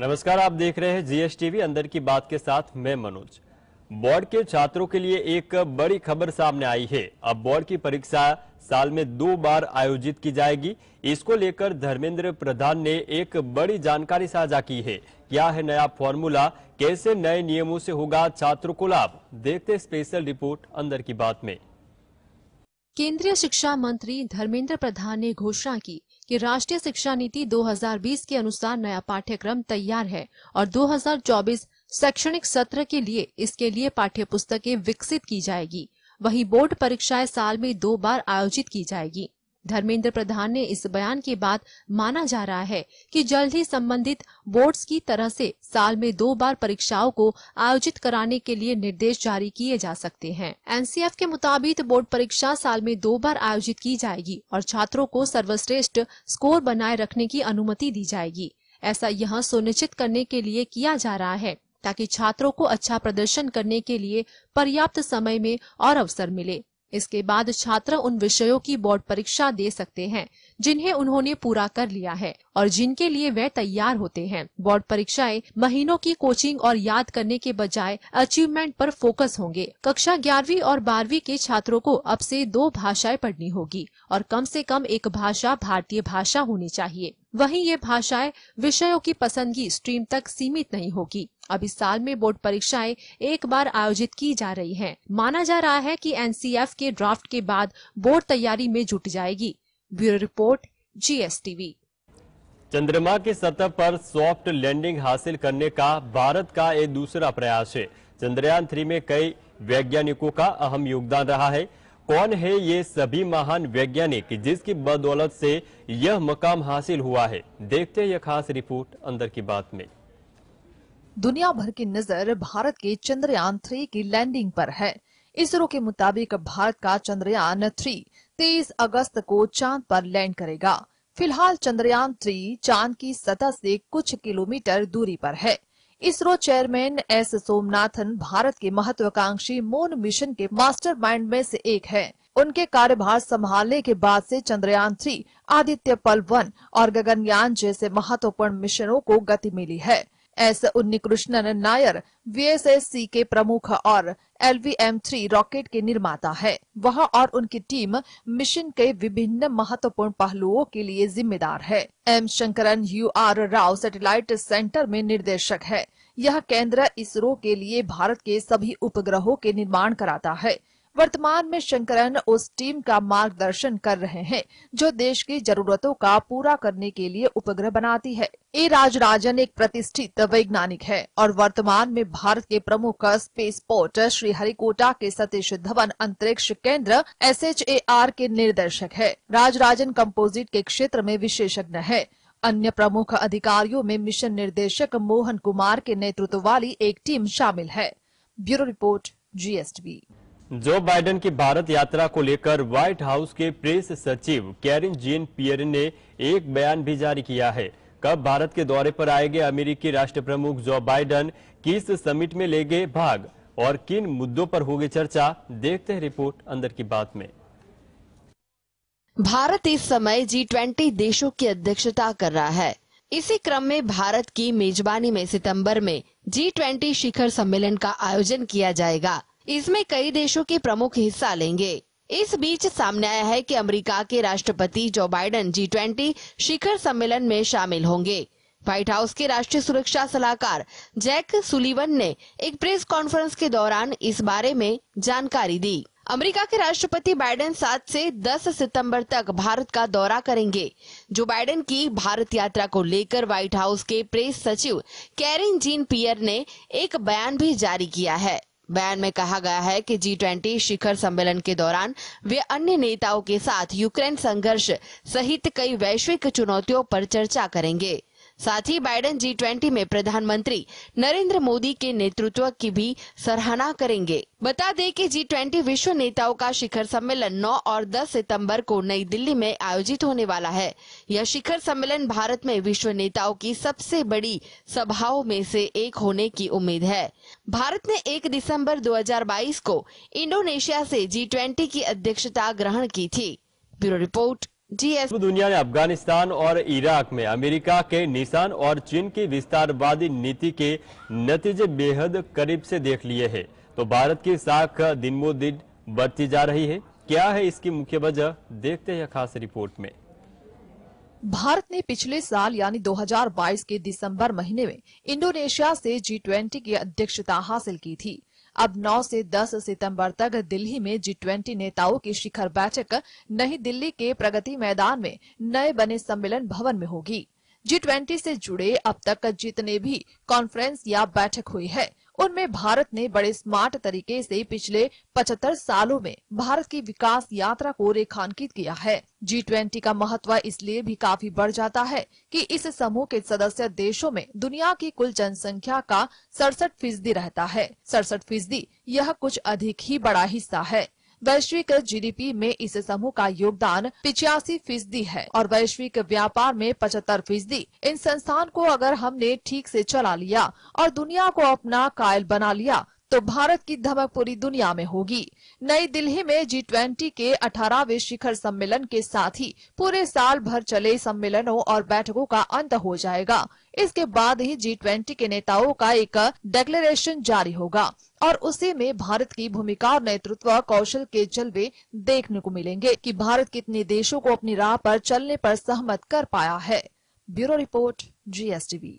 नमस्कार आप देख रहे हैं जीएसटीवी अंदर की बात के साथ मैं मनोज बोर्ड के छात्रों के लिए एक बड़ी खबर सामने आई है अब बोर्ड की परीक्षा साल में दो बार आयोजित की जाएगी इसको लेकर धर्मेंद्र प्रधान ने एक बड़ी जानकारी साझा की है क्या है नया फॉर्मूला कैसे नए नियमों से होगा छात्रों को लाभ देखते स्पेशल रिपोर्ट अंदर की बात में केंद्रीय शिक्षा मंत्री धर्मेंद्र प्रधान ने घोषणा की कि राष्ट्रीय शिक्षा नीति 2020 के अनुसार नया पाठ्यक्रम तैयार है और 2024 शैक्षणिक सत्र के लिए इसके लिए पाठ्य पुस्तकें विकसित की जाएगी वही बोर्ड परीक्षाएं साल में दो बार आयोजित की जाएगी धर्मेंद्र प्रधान ने इस बयान के बाद माना जा रहा है कि जल्द ही संबंधित बोर्ड्स की तरह से साल में दो बार परीक्षाओं को आयोजित कराने के लिए निर्देश जारी किए जा सकते हैं एनसीएफ के मुताबिक बोर्ड परीक्षा साल में दो बार आयोजित की जाएगी और छात्रों को सर्वश्रेष्ठ स्कोर बनाए रखने की अनुमति दी जाएगी ऐसा यह सुनिश्चित करने के लिए किया जा रहा है ताकि छात्रों को अच्छा प्रदर्शन करने के लिए पर्याप्त समय में और अवसर मिले इसके बाद छात्र उन विषयों की बोर्ड परीक्षा दे सकते हैं जिन्हें उन्होंने पूरा कर लिया है और जिनके लिए वे तैयार होते हैं बोर्ड परीक्षाएं महीनों की कोचिंग और याद करने के बजाय अचीवमेंट पर फोकस होंगे कक्षा ग्यारहवीं और बारहवीं के छात्रों को अब से दो भाषाएं पढ़नी होगी और कम से कम एक भाषा भारतीय भाषा होनी चाहिए वहीं ये भाषाएं विषयों की पसंदगी स्ट्रीम तक सीमित नहीं होगी अब इस साल में बोर्ड परीक्षाएं एक बार आयोजित की जा रही हैं। माना जा रहा है कि एनसीएफ के ड्राफ्ट के बाद बोर्ड तैयारी में जुट जाएगी ब्यूरो रिपोर्ट जीएसटीवी चंद्रमा के सतह पर सॉफ्ट लैंडिंग हासिल करने का भारत का एक दूसरा प्रयास है चंद्रयान थ्री में कई वैज्ञानिकों का अहम योगदान रहा है कौन है ये सभी महान वैज्ञानिक जिसकी बदौलत से यह मकाम हासिल हुआ है देखते हैं यह खास रिपोर्ट अंदर की बात में दुनिया भर की नजर भारत के चंद्रयान थ्री की लैंडिंग पर है इसरो के मुताबिक भारत का चंद्रयान थ्री तेईस अगस्त को चांद पर लैंड करेगा फिलहाल चंद्रयान थ्री चांद की सतह से कुछ किलोमीटर दूरी पर है इसरो चेयरमैन एस सोमनाथन भारत के महत्वाकांक्षी मोन मिशन के मास्टरमाइंड में से एक हैं। उनके कार्यभार संभालने के बाद से चंद्रयान थ्री आदित्य पल वन और गगनयान जैसे महत्वपूर्ण मिशनों को गति मिली है एस उन्नीकृष्णन नायर वीएसएससी के प्रमुख और एल थ्री रॉकेट के निर्माता है वह और उनकी टीम मिशन के विभिन्न महत्वपूर्ण पहलुओं के लिए जिम्मेदार है M Shankaran U R Rao satellite centre में निर्देशक है यह केंद्र इसरो के लिए भारत के सभी उपग्रहों के निर्माण कराता है वर्तमान में शंकरन उस टीम का मार्गदर्शन कर रहे हैं जो देश की जरूरतों का पूरा करने के लिए उपग्रह बनाती है ए राजराजन एक प्रतिष्ठित वैज्ञानिक है और वर्तमान में भारत के प्रमुख स्पेस पोर्ट श्रीहरिकोटा के सतीश धवन अंतरिक्ष केंद्र एस के निर्देशक है राजराजन कम्पोजिट के क्षेत्र में विशेषज्ञ है अन्य प्रमुख अधिकारियों में मिशन निर्देशक मोहन कुमार के नेतृत्व वाली एक टीम शामिल है bureau report GST Joe Biden की भारत यात्रा को लेकर व्हाइट हाउस के प्रेस सचिव कैरिन जीन पियर ने एक बयान भी जारी किया है कब भारत के दौरे पर आएंगे अमेरिकी राष्ट्र प्रमुख जो बाइडेन किस समिट में लेंगे भाग और किन मुद्दों पर होगी चर्चा देखते हैं रिपोर्ट अंदर की बात में भारत इस समय जी ट्वेंटी देशों की अध्यक्षता कर रहा है इसी क्रम में भारत की मेजबानी में सितंबर में जी ट्वेंटी शिखर सम्मेलन का आयोजन किया जाएगा इसमें कई देशों के प्रमुख हिस्सा लेंगे इस बीच सामने आया है कि अमेरिका के राष्ट्रपति जो बाइडेन जी ट्वेंटी शिखर सम्मेलन में शामिल होंगे व्हाइट हाउस के राष्ट्रीय सुरक्षा सलाहकार जैक सुलीवन ने एक प्रेस कॉन्फ्रेंस के दौरान इस बारे में जानकारी दी अमेरिका के राष्ट्रपति बाइडेन 7 से 10 सितंबर तक भारत का दौरा करेंगे जो बाइडेन की भारत यात्रा को लेकर व्हाइट हाउस के प्रेस सचिव कैरिन जीन पियर ने एक बयान भी जारी किया है बयान में कहा गया है कि जी ट्वेंटी शिखर सम्मेलन के दौरान वे अन्य नेताओं के साथ यूक्रेन संघर्ष सहित कई वैश्विक चुनौतियों पर चर्चा करेंगे साथ ही बाइडेन जी ट्वेंटी में प्रधानमंत्री नरेंद्र मोदी के नेतृत्व की भी सराहना करेंगे बता दें कि जी ट्वेंटी विश्व नेताओं का शिखर सम्मेलन 9 और 10 सितंबर को नई दिल्ली में आयोजित होने वाला है यह शिखर सम्मेलन भारत में विश्व नेताओं की सबसे बड़ी सभाओं में से एक होने की उम्मीद है भारत ने 1 दिसंबर 2022 को इंडोनेशिया से जी ट्वेंटी की अध्यक्षता ग्रहण की थी ब्यूरो रिपोर्ट जी एस दुनिया ने अफगानिस्तान और इराक में अमेरिका के निशान और चीन की विस्तारवादी नीति के नतीजे बेहद करीब से देख लिए हैं तो भारत की साख दिन ब दिन बढ़ती जा रही है क्या है इसकी मुख्य वजह देखते हैं खास रिपोर्ट में भारत ने पिछले साल यानी 2022 के दिसंबर महीने में इंडोनेशिया से जी ट्वेंटी की अध्यक्षता हासिल की थी अब 9 से 10 सितंबर तक दिल्ली में जी ट्वेंटी नेताओं की शिखर बैठक नई दिल्ली के प्रगति मैदान में नए बने सम्मेलन भवन में होगी जी ट्वेंटी से जुड़े अब तक जितने भी कॉन्फ्रेंस या बैठक हुई है उनमें भारत ने बड़े स्मार्ट तरीके से पिछले 75 सालों में भारत की विकास यात्रा को रेखांकित किया है जी ट्वेंटी का महत्व इसलिए भी काफी बढ़ जाता है कि इस समूह के सदस्य देशों में दुनिया की कुल जनसंख्या का सड़सठ फीसदी रहता है सड़सठ फीसदी यह कुछ अधिक ही बड़ा हिस्सा है वैश्विक जीडीपी में इस समूह का योगदान पिचासी फीसदी है और वैश्विक व्यापार में पचहत्तर फीसदी इन संस्थान को अगर हमने ठीक से चला लिया और दुनिया को अपना कायल बना लिया तो भारत की धमक पूरी दुनिया में होगी नई दिल्ली में जी ट्वेंटी के अठारहवे शिखर सम्मेलन के साथ ही पूरे साल भर चले सम्मेलनों और बैठकों का अंत हो जाएगा इसके बाद ही जी ट्वेंटी के नेताओं का एक डेक्लेरेशन जारी होगा और उसी में भारत की भूमिका और नेतृत्व कौशल के जलवे देखने को मिलेंगे कि भारत कितने देशों को अपनी राह आरोप चलने आरोप सहमत कर पाया है ब्यूरो रिपोर्ट जी